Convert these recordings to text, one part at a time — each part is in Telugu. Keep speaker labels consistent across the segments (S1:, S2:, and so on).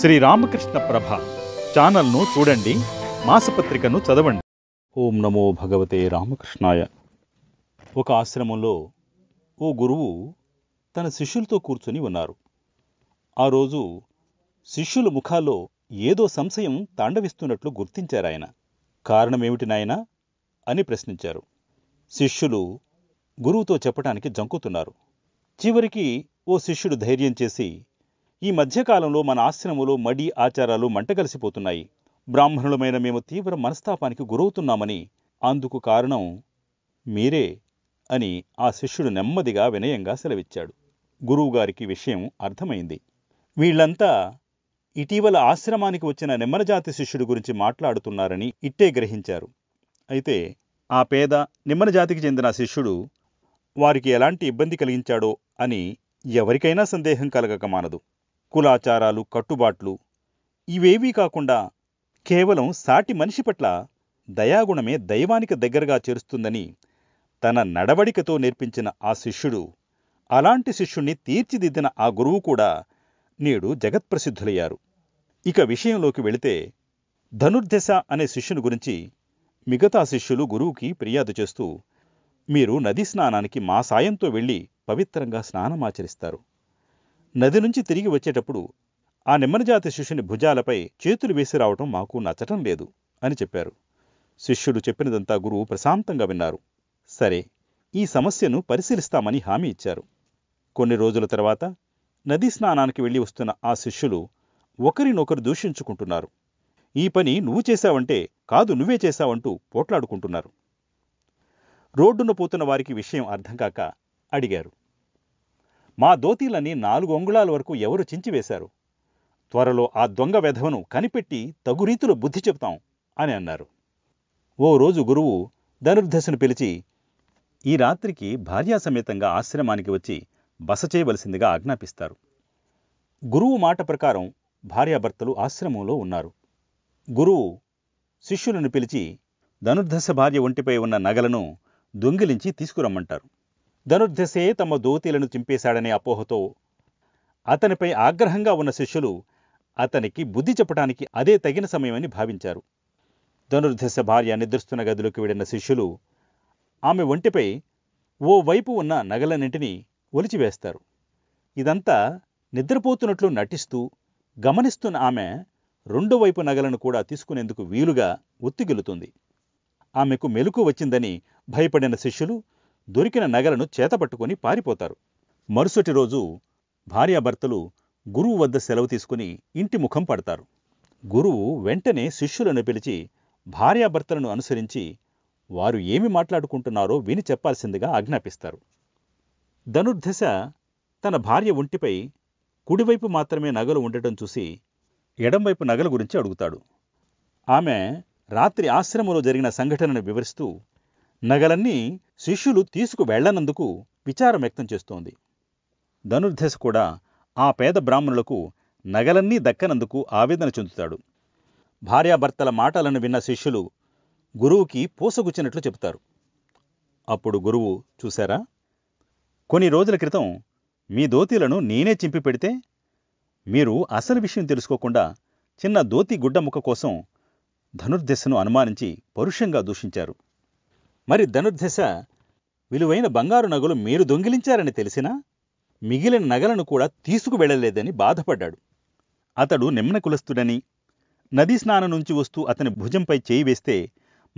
S1: శ్రీ రామకృష్ణ ప్రభ ఛానల్ను చూడండి మాసపత్రికను చదవండి ఓం నమో భగవతే రామకృష్ణాయ ఒక ఆశ్రమంలో ఓ గురువు తన శిష్యులతో కూర్చుని ఉన్నారు ఆ రోజు శిష్యుల ముఖాల్లో ఏదో సంశయం తాండవిస్తున్నట్లు గుర్తించారాయన కారణమేమిటి నాయనా అని ప్రశ్నించారు శిష్యులు గురువుతో చెప్పడానికి జంకుతున్నారు చివరికి ఓ శిష్యుడు ధైర్యం చేసి ఈ మధ్యకాలంలో మన ఆశ్రమంలో మడి ఆచారాలు మంటగలిసిపోతున్నాయి బ్రాహ్మణులమైన మేము తీవ్ర మనస్తాపానికి గురవుతున్నామని అందుకు కారణం మీరే అని ఆ శిష్యుడు నెమ్మదిగా వినయంగా సెలవిచ్చాడు గురువుగారికి విషయం అర్థమైంది వీళ్లంతా ఇటీవల ఆశ్రమానికి వచ్చిన నిమ్మనజాతి శిష్యుడి గురించి మాట్లాడుతున్నారని ఇట్టే గ్రహించారు అయితే ఆ పేద నిమ్మనజాతికి చెందిన శిష్యుడు వారికి ఎలాంటి ఇబ్బంది కలిగించాడో అని ఎవరికైనా సందేహం కలగక మానదు కులాచారాలు కట్టుబాట్లు ఇవేవీ కాకుండా కేవలం సాటి మనిషి పట్ల దయాగుణమే దైవానికి దగ్గరగా చేరుస్తుందని తన నడవడికతో నేర్పించిన ఆ శిష్యుడు అలాంటి శిష్యుణ్ణి తీర్చిదిద్దిన ఆ గురువు కూడా నేడు జగత్ప్రసిద్ధులయ్యారు ఇక విషయంలోకి వెళితే ధనుర్దశ అనే శిష్యుని గురించి మిగతా శిష్యులు గురువుకి ఫిర్యాదు చేస్తూ మీరు నదీ స్నానానికి మా సాయంతో వెళ్ళి పవిత్రంగా స్నానమాచరిస్తారు నది నుంచి తిరిగి వచ్చేటప్పుడు ఆ నిమ్మనజాతి శిష్యుని భుజాలపై చేతులు వేసి రావటం మాకు నచ్చటం లేదు అని చెప్పారు శిష్యుడు చెప్పినదంతా గురువు ప్రశాంతంగా విన్నారు సరే ఈ సమస్యను పరిశీలిస్తామని హామీ ఇచ్చారు కొన్ని రోజుల తర్వాత నదీ స్నానానికి వెళ్ళి వస్తున్న ఆ శిష్యులు ఒకరినొకరు దూషించుకుంటున్నారు ఈ పని నువ్వు చేశావంటే కాదు నువ్వే చేశావంటూ పోట్లాడుకుంటున్నారు రోడ్డున పోతున్న వారికి విషయం అర్థం కాక అడిగారు మా దోతీలని నాలుగు అంగుళాల వరకు ఎవరు చించివేశారు త్వరలో ఆ దొంగ వెధవను కనిపెట్టి తగురీతిలో బుద్ధి చెబుతాం అని అన్నారు ఓ రోజు గురువు ధనుర్దశను పిలిచి ఈ రాత్రికి భార్యాసమేతంగా ఆశ్రమానికి వచ్చి బస చేయవలసిందిగా ఆజ్ఞాపిస్తారు గురువు మాట ప్రకారం భార్యాభర్తలు ఆశ్రమంలో ఉన్నారు గురువు శిష్యులను పిలిచి ధనుర్దశ భార్య ఒంటిపై ఉన్న నగలను దొంగిలించి తీసుకురమ్మంటారు ధనుర్ధసే తమ దోతీలను చింపేశాడనే అపోహతో అతనిపై ఆగ్రహంగా ఉన్న శిష్యులు అతనికి బుద్ధి చెప్పడానికి అదే తగిన సమయమని భావించారు ధనుర్ధశ భార్య నిద్రిస్తున్న గదిలోకి వెళ్ళిన శిష్యులు ఆమె ఒంటిపై ఓ వైపు ఉన్న నగలన్నింటినీ ఒలిచివేస్తారు ఇదంతా నిద్రపోతున్నట్లు నటిస్తూ గమనిస్తున్న ఆమె రెండో వైపు నగలను కూడా తీసుకునేందుకు వీలుగా ఒత్తిగిలుతుంది ఆమెకు మెలకు వచ్చిందని భయపడిన శిష్యులు దొరికిన నగలను చేతపట్టుకుని పారిపోతారు మరుసటి రోజు భార్యాభర్తలు గురువు వద్ద సెలవు తీసుకుని ఇంటి ముఖం పడతారు గురువు వెంటనే శిష్యులను పిలిచి భార్యాభర్తలను అనుసరించి వారు ఏమి మాట్లాడుకుంటున్నారో విని చెప్పాల్సిందిగా ఆజ్ఞాపిస్తారు ధనుర్దశ తన భార్య ఒంటిపై కుడివైపు మాత్రమే నగలు ఉండటం చూసి ఎడంవైపు నగల గురించి అడుగుతాడు ఆమె రాత్రి ఆశ్రమంలో జరిగిన సంఘటనను వివరిస్తూ నగలన్నీ శిష్యులు తీసుకు వెళ్లనందుకు విచారం వ్యక్తం చేస్తోంది ధనుర్దశ కూడా ఆ పేద బ్రాహ్మణులకు నగలన్నీ దక్కనందుకు ఆవేదన చెందుతాడు భార్యాభర్తల మాటలను విన్న శిష్యులు గురువుకి పూసగుచ్చినట్లు చెబుతారు అప్పుడు గురువు చూశారా కొన్ని రోజుల క్రితం మీ దోతీలను నేనే చింపి పెడితే మీరు అసలు విషయం తెలుసుకోకుండా చిన్న దోతి గుడ్డముక్క కోసం ధనుర్దశను అనుమానించి పరుషంగా దూషించారు మరి ధనుర్దశ విలువైన బంగారు నగలు మీరు దొంగిలించారని తెలిసినా మిగిలిన నగలను కూడా వెళ్ళలేదని బాధపడ్డాడు అతడు నిమ్న కులస్తుడని నదీ స్నానం నుంచి వస్తూ అతని భుజంపై చేయి వేస్తే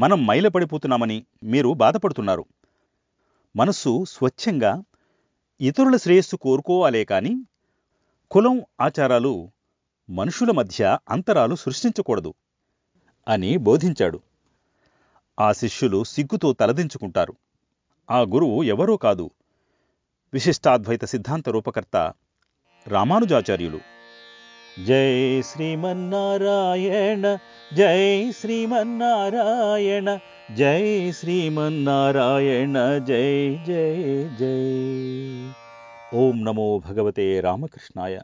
S1: మనం మైలపడిపోతున్నామని మీరు బాధపడుతున్నారు మనస్సు స్వచ్ఛంగా ఇతరుల శ్రేయస్సు కోరుకోవాలే కాని కులం ఆచారాలు మనుషుల మధ్య అంతరాలు సృష్టించకూడదు అని బోధించాడు ఆ శిష్యులు సిగ్గుతో తలదించుకుంటారు ఆ గురువు ఎవరో కాదు విశిష్టాద్వైత సిద్ధాంత రూపకర్త రామానుజాచార్యులు జై శ్రీమన్నారాయణ జై శ్రీమన్నారాయణ జై శ్రీమన్నారాయణ జై జై జై ఓం నమో భగవతే రామకృష్ణాయ